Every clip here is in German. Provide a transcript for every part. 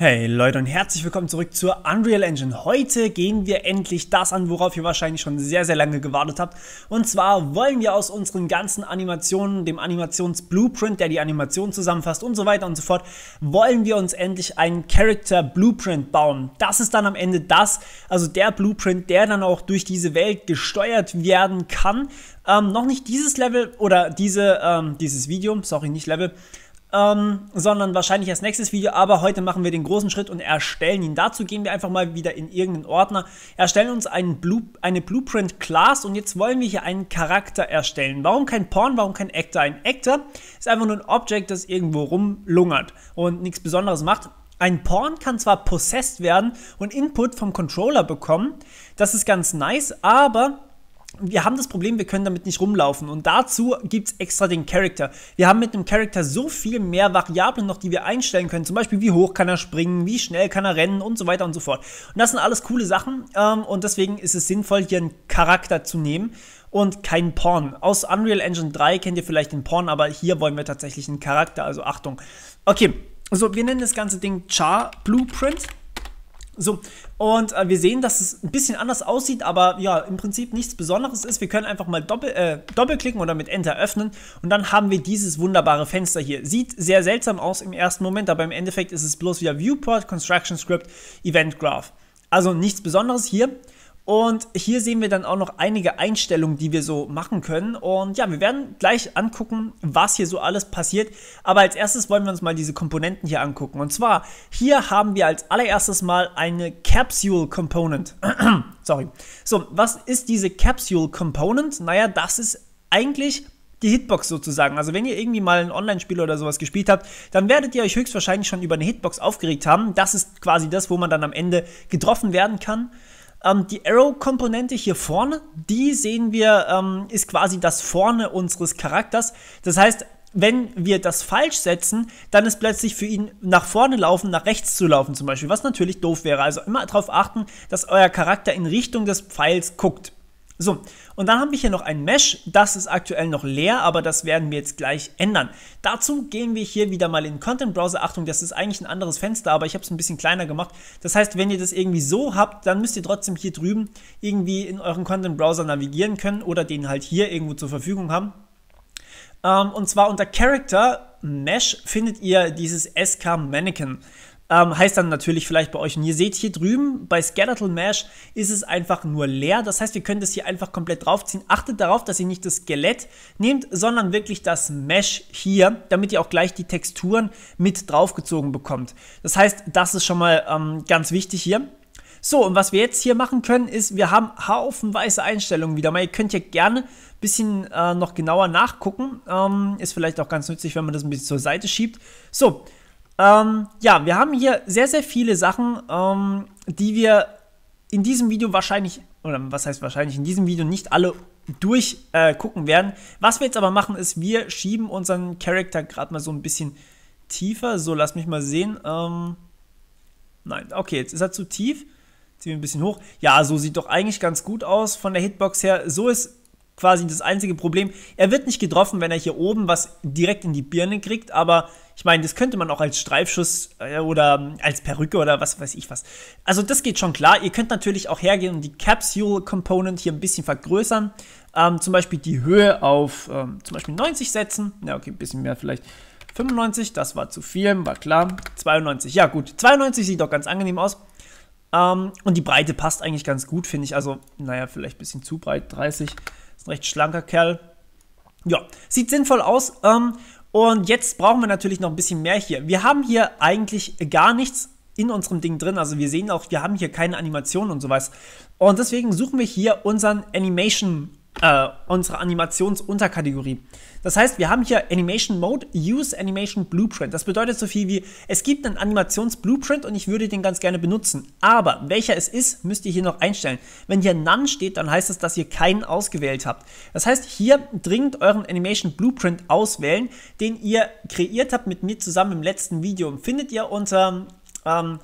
Hey Leute und herzlich willkommen zurück zur Unreal Engine. Heute gehen wir endlich das an, worauf ihr wahrscheinlich schon sehr, sehr lange gewartet habt. Und zwar wollen wir aus unseren ganzen Animationen, dem Animations-Blueprint, der die Animation zusammenfasst und so weiter und so fort, wollen wir uns endlich einen Character-Blueprint bauen. Das ist dann am Ende das, also der Blueprint, der dann auch durch diese Welt gesteuert werden kann. Ähm, noch nicht dieses Level oder diese, ähm, dieses Video, sorry, nicht Level, ähm, sondern wahrscheinlich als nächstes Video. Aber heute machen wir den großen Schritt und erstellen ihn. Dazu gehen wir einfach mal wieder in irgendeinen Ordner, erstellen uns Blue, eine Blueprint Class und jetzt wollen wir hier einen Charakter erstellen. Warum kein Porn, warum kein Actor? Ein Actor ist einfach nur ein Object, das irgendwo rumlungert und nichts Besonderes macht. Ein Porn kann zwar possessed werden und Input vom Controller bekommen, das ist ganz nice, aber wir haben das Problem, wir können damit nicht rumlaufen. Und dazu gibt es extra den Charakter. Wir haben mit einem Charakter so viel mehr Variablen noch, die wir einstellen können. Zum Beispiel, wie hoch kann er springen, wie schnell kann er rennen und so weiter und so fort. Und das sind alles coole Sachen. Ähm, und deswegen ist es sinnvoll, hier einen Charakter zu nehmen und keinen Porn. Aus Unreal Engine 3 kennt ihr vielleicht den Porn, aber hier wollen wir tatsächlich einen Charakter. Also Achtung. Okay, so, wir nennen das ganze Ding Char Blueprint. So, und äh, wir sehen, dass es ein bisschen anders aussieht, aber ja, im Prinzip nichts Besonderes ist. Wir können einfach mal doppel, äh, doppelklicken oder mit Enter öffnen und dann haben wir dieses wunderbare Fenster hier. Sieht sehr seltsam aus im ersten Moment, aber im Endeffekt ist es bloß wieder Viewport, Construction Script, Event Graph. Also nichts Besonderes hier. Und hier sehen wir dann auch noch einige Einstellungen, die wir so machen können. Und ja, wir werden gleich angucken, was hier so alles passiert. Aber als erstes wollen wir uns mal diese Komponenten hier angucken. Und zwar, hier haben wir als allererstes mal eine Capsule Component. Sorry. So, was ist diese Capsule Component? Naja, das ist eigentlich die Hitbox sozusagen. Also wenn ihr irgendwie mal ein Online-Spiel oder sowas gespielt habt, dann werdet ihr euch höchstwahrscheinlich schon über eine Hitbox aufgeregt haben. Das ist quasi das, wo man dann am Ende getroffen werden kann. Ähm, die Arrow-Komponente hier vorne, die sehen wir, ähm, ist quasi das Vorne unseres Charakters. Das heißt, wenn wir das falsch setzen, dann ist plötzlich für ihn nach vorne laufen, nach rechts zu laufen zum Beispiel, was natürlich doof wäre. Also immer darauf achten, dass euer Charakter in Richtung des Pfeils guckt. So, und dann haben wir hier noch ein Mesh, das ist aktuell noch leer, aber das werden wir jetzt gleich ändern. Dazu gehen wir hier wieder mal in Content Browser. Achtung, das ist eigentlich ein anderes Fenster, aber ich habe es ein bisschen kleiner gemacht. Das heißt, wenn ihr das irgendwie so habt, dann müsst ihr trotzdem hier drüben irgendwie in euren Content Browser navigieren können oder den halt hier irgendwo zur Verfügung haben. Ähm, und zwar unter Character Mesh findet ihr dieses SK Mannequin. Ähm, heißt dann natürlich vielleicht bei euch. Und ihr seht hier drüben, bei Skeletal Mesh ist es einfach nur leer. Das heißt, wir können das hier einfach komplett draufziehen. Achtet darauf, dass ihr nicht das Skelett nehmt, sondern wirklich das Mesh hier, damit ihr auch gleich die Texturen mit draufgezogen bekommt. Das heißt, das ist schon mal ähm, ganz wichtig hier. So, und was wir jetzt hier machen können, ist, wir haben haufenweise Einstellungen wieder mal. Ihr könnt ja gerne ein bisschen äh, noch genauer nachgucken. Ähm, ist vielleicht auch ganz nützlich, wenn man das ein bisschen zur Seite schiebt. So, ähm, ja, wir haben hier sehr, sehr viele Sachen, ähm, die wir in diesem Video wahrscheinlich, oder was heißt wahrscheinlich, in diesem Video nicht alle durchgucken äh, werden. Was wir jetzt aber machen, ist, wir schieben unseren Charakter gerade mal so ein bisschen tiefer. So, lass mich mal sehen. Ähm, nein, okay, jetzt ist er zu tief. Ziehen wir ein bisschen hoch. Ja, so sieht doch eigentlich ganz gut aus von der Hitbox her. So ist quasi das einzige Problem. Er wird nicht getroffen, wenn er hier oben was direkt in die Birne kriegt, aber ich meine, das könnte man auch als Streifschuss äh, oder ähm, als Perücke oder was weiß ich was. Also das geht schon klar. Ihr könnt natürlich auch hergehen und die Capsule Component hier ein bisschen vergrößern. Ähm, zum Beispiel die Höhe auf ähm, zum Beispiel 90 setzen. Ja, okay, ein bisschen mehr vielleicht. 95, das war zu viel, war klar. 92, ja gut. 92 sieht doch ganz angenehm aus. Ähm, und die Breite passt eigentlich ganz gut, finde ich. Also, naja, vielleicht ein bisschen zu breit, 30. Ist ein recht schlanker Kerl. Ja, sieht sinnvoll aus. Ähm, und jetzt brauchen wir natürlich noch ein bisschen mehr hier. Wir haben hier eigentlich gar nichts in unserem Ding drin. Also wir sehen auch, wir haben hier keine Animation und sowas. Und deswegen suchen wir hier unseren Animation äh, unsere Animationsunterkategorie. Das heißt, wir haben hier Animation Mode, Use Animation Blueprint. Das bedeutet so viel wie, es gibt einen Animationsblueprint und ich würde den ganz gerne benutzen. Aber welcher es ist, müsst ihr hier noch einstellen. Wenn hier None steht, dann heißt es, dass ihr keinen ausgewählt habt. Das heißt, hier dringend euren Animation Blueprint auswählen, den ihr kreiert habt mit mir zusammen im letzten Video. Findet ihr unter... Ähm,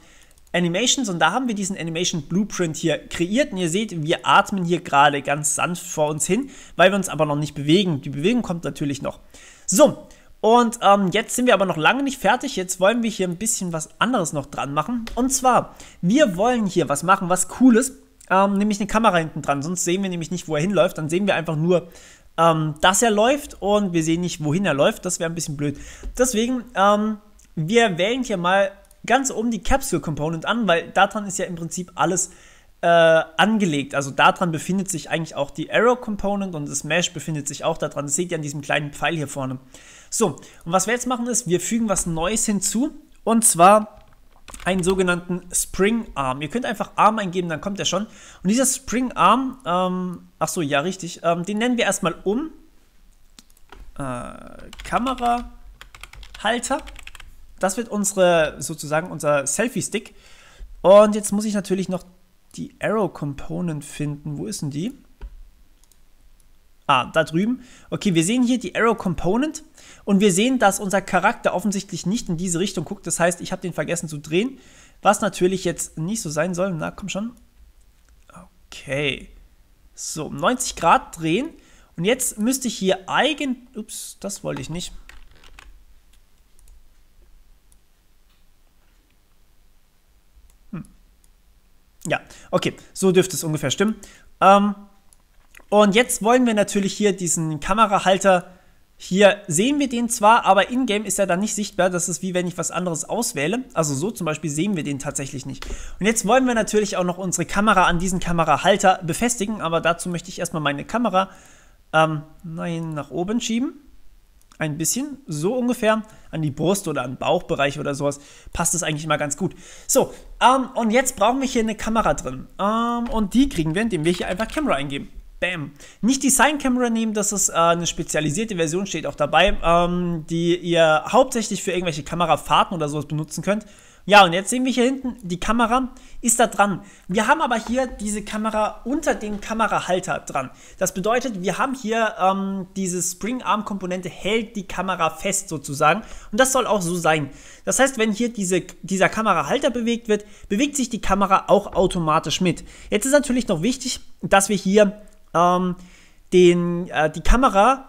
Animations und da haben wir diesen Animation Blueprint hier kreiert und ihr seht, wir atmen hier gerade ganz sanft vor uns hin, weil wir uns aber noch nicht bewegen. Die Bewegung kommt natürlich noch. So, und ähm, jetzt sind wir aber noch lange nicht fertig. Jetzt wollen wir hier ein bisschen was anderes noch dran machen. Und zwar, wir wollen hier was machen, was Cooles. Ähm, nämlich eine Kamera hinten dran. Sonst sehen wir nämlich nicht, wo er hinläuft. Dann sehen wir einfach nur, ähm, dass er läuft und wir sehen nicht, wohin er läuft. Das wäre ein bisschen blöd. Deswegen, ähm, wir wählen hier mal ganz oben die Capsule Component an, weil daran ist ja im Prinzip alles äh, angelegt. Also daran befindet sich eigentlich auch die Arrow Component und das Mesh befindet sich auch daran. Das seht ihr an diesem kleinen Pfeil hier vorne. So, und was wir jetzt machen ist, wir fügen was Neues hinzu und zwar einen sogenannten Spring Arm. Ihr könnt einfach Arm eingeben, dann kommt er schon. Und dieser Spring Arm, ähm, ach so, ja, richtig, ähm, den nennen wir erstmal um äh, Kamerahalter das wird unsere, sozusagen unser Selfie-Stick. Und jetzt muss ich natürlich noch die Arrow Component finden. Wo ist denn die? Ah, da drüben. Okay, wir sehen hier die Arrow Component und wir sehen, dass unser Charakter offensichtlich nicht in diese Richtung guckt. Das heißt, ich habe den vergessen zu drehen, was natürlich jetzt nicht so sein soll. Na, komm schon. Okay. So, 90 Grad drehen. Und jetzt müsste ich hier eigentlich... Ups, das wollte ich nicht. Ja, okay, so dürfte es ungefähr stimmen. Ähm, und jetzt wollen wir natürlich hier diesen Kamerahalter, hier sehen wir den zwar, aber in-game ist er dann nicht sichtbar. Das ist wie wenn ich was anderes auswähle. Also so zum Beispiel sehen wir den tatsächlich nicht. Und jetzt wollen wir natürlich auch noch unsere Kamera an diesen Kamerahalter befestigen, aber dazu möchte ich erstmal meine Kamera, ähm, nein, nach oben schieben ein bisschen, so ungefähr, an die Brust oder an den Bauchbereich oder sowas, passt es eigentlich immer ganz gut. So, ähm, und jetzt brauchen wir hier eine Kamera drin. Ähm, und die kriegen wir, indem wir hier einfach Kamera eingeben. Bam. Nicht Design Camera nehmen, das ist äh, eine spezialisierte Version, steht auch dabei, ähm, die ihr hauptsächlich für irgendwelche Kamerafahrten oder sowas benutzen könnt. Ja, und jetzt sehen wir hier hinten, die Kamera ist da dran. Wir haben aber hier diese Kamera unter dem Kamerahalter dran. Das bedeutet, wir haben hier ähm, diese Spring-Arm-Komponente hält die Kamera fest sozusagen. Und das soll auch so sein. Das heißt, wenn hier diese, dieser Kamerahalter bewegt wird, bewegt sich die Kamera auch automatisch mit. Jetzt ist natürlich noch wichtig, dass wir hier ähm, den, äh, die Kamera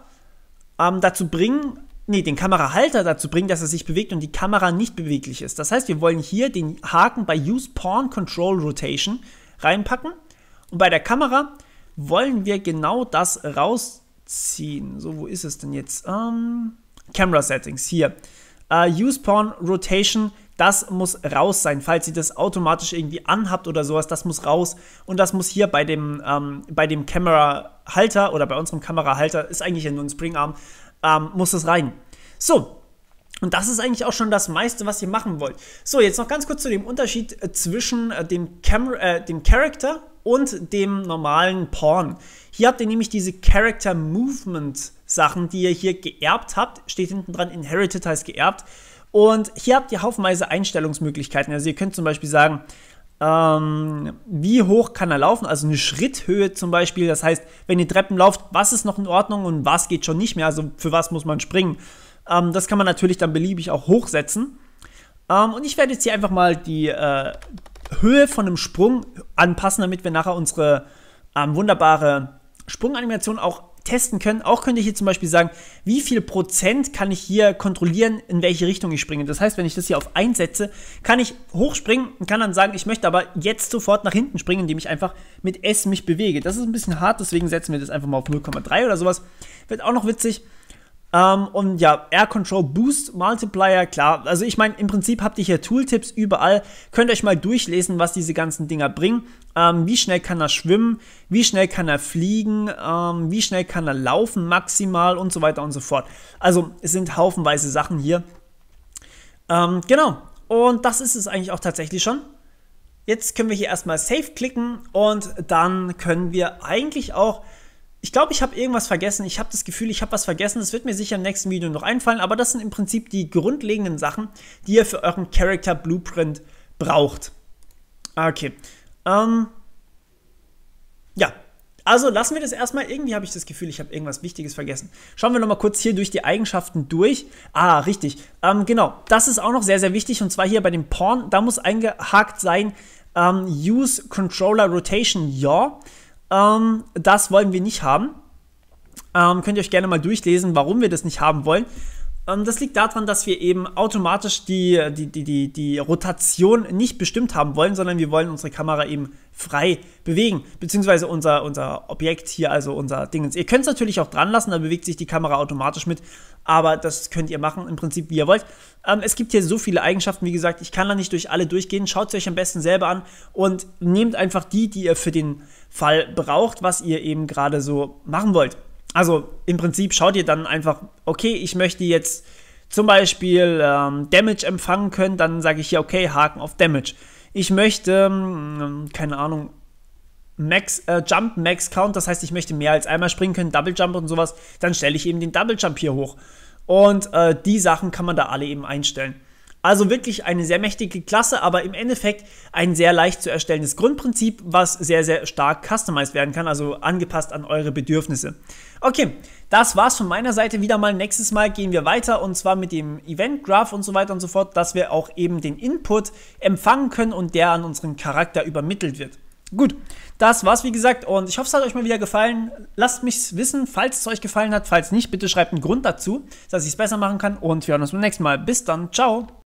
ähm, dazu bringen, nee, den Kamerahalter dazu bringen, dass er sich bewegt und die Kamera nicht beweglich ist. Das heißt, wir wollen hier den Haken bei Use Pawn Control Rotation reinpacken und bei der Kamera wollen wir genau das rausziehen. So, wo ist es denn jetzt? Ähm, Camera Settings, hier. Uh, Use Pawn Rotation das muss raus sein, falls ihr das automatisch irgendwie anhabt oder sowas, das muss raus. Und das muss hier bei dem, ähm, bei dem Kamerahalter oder bei unserem Kamerahalter, ist eigentlich ja nur ein Springarm, ähm, muss es rein. So, und das ist eigentlich auch schon das meiste, was ihr machen wollt. So, jetzt noch ganz kurz zu dem Unterschied äh, zwischen äh, dem, äh, dem Character und dem normalen Porn. Hier habt ihr nämlich diese Character Movement Sachen, die ihr hier geerbt habt. Steht hinten dran, inherited heißt geerbt. Und hier habt ihr haufenweise Einstellungsmöglichkeiten. Also ihr könnt zum Beispiel sagen, ähm, wie hoch kann er laufen, also eine Schritthöhe zum Beispiel. Das heißt, wenn ihr Treppen lauft, was ist noch in Ordnung und was geht schon nicht mehr, also für was muss man springen. Ähm, das kann man natürlich dann beliebig auch hochsetzen. Ähm, und ich werde jetzt hier einfach mal die äh, Höhe von einem Sprung anpassen, damit wir nachher unsere ähm, wunderbare Sprunganimation auch testen können. Auch könnte ich hier zum Beispiel sagen, wie viel Prozent kann ich hier kontrollieren, in welche Richtung ich springe. Das heißt, wenn ich das hier auf 1 setze, kann ich hochspringen und kann dann sagen, ich möchte aber jetzt sofort nach hinten springen, indem ich einfach mit S mich bewege. Das ist ein bisschen hart, deswegen setzen wir das einfach mal auf 0,3 oder sowas. Wird auch noch witzig. Ähm, und ja, Air Control Boost Multiplier, klar. Also ich meine, im Prinzip habt ihr hier Tooltips überall. Könnt euch mal durchlesen, was diese ganzen Dinger bringen. Ähm, wie schnell kann er schwimmen? Wie schnell kann er fliegen? Ähm, wie schnell kann er laufen maximal? Und so weiter und so fort. Also es sind haufenweise Sachen hier. Ähm, genau. Und das ist es eigentlich auch tatsächlich schon. Jetzt können wir hier erstmal Save klicken und dann können wir eigentlich auch ich glaube, ich habe irgendwas vergessen. Ich habe das Gefühl, ich habe was vergessen. Das wird mir sicher im nächsten Video noch einfallen. Aber das sind im Prinzip die grundlegenden Sachen, die ihr für euren Character Blueprint braucht. Okay. Ähm, ja. Also lassen wir das erstmal. Irgendwie habe ich das Gefühl, ich habe irgendwas Wichtiges vergessen. Schauen wir nochmal kurz hier durch die Eigenschaften durch. Ah, richtig. Ähm, genau. Das ist auch noch sehr, sehr wichtig. Und zwar hier bei dem Porn. Da muss eingehakt sein, ähm, Use Controller Rotation, ja. Ähm, das wollen wir nicht haben. Ähm, könnt ihr euch gerne mal durchlesen, warum wir das nicht haben wollen. Ähm, das liegt daran, dass wir eben automatisch die, die, die, die, die Rotation nicht bestimmt haben wollen, sondern wir wollen unsere Kamera eben frei bewegen, beziehungsweise unser, unser Objekt hier, also unser Dingens. Ihr könnt es natürlich auch dran lassen, da bewegt sich die Kamera automatisch mit, aber das könnt ihr machen, im Prinzip wie ihr wollt. Ähm, es gibt hier so viele Eigenschaften, wie gesagt, ich kann da nicht durch alle durchgehen, schaut sie euch am besten selber an und nehmt einfach die, die ihr für den Fall braucht, was ihr eben gerade so machen wollt. Also im Prinzip schaut ihr dann einfach, okay, ich möchte jetzt zum Beispiel ähm, Damage empfangen können, dann sage ich hier, okay, Haken auf Damage. Ich möchte, ähm, keine Ahnung, Max, äh, Jump Max Count, das heißt, ich möchte mehr als einmal springen können, Double Jump und sowas, dann stelle ich eben den Double Jump hier hoch. Und äh, die Sachen kann man da alle eben einstellen. Also wirklich eine sehr mächtige Klasse, aber im Endeffekt ein sehr leicht zu erstellendes Grundprinzip, was sehr, sehr stark customized werden kann, also angepasst an eure Bedürfnisse. Okay, das war's von meiner Seite wieder mal. Nächstes Mal gehen wir weiter und zwar mit dem Event Graph und so weiter und so fort, dass wir auch eben den Input empfangen können und der an unseren Charakter übermittelt wird. Gut, das war's wie gesagt und ich hoffe, es hat euch mal wieder gefallen. Lasst mich wissen, falls es euch gefallen hat. Falls nicht, bitte schreibt einen Grund dazu, dass ich es besser machen kann und wir hören uns beim nächsten Mal. Bis dann, ciao!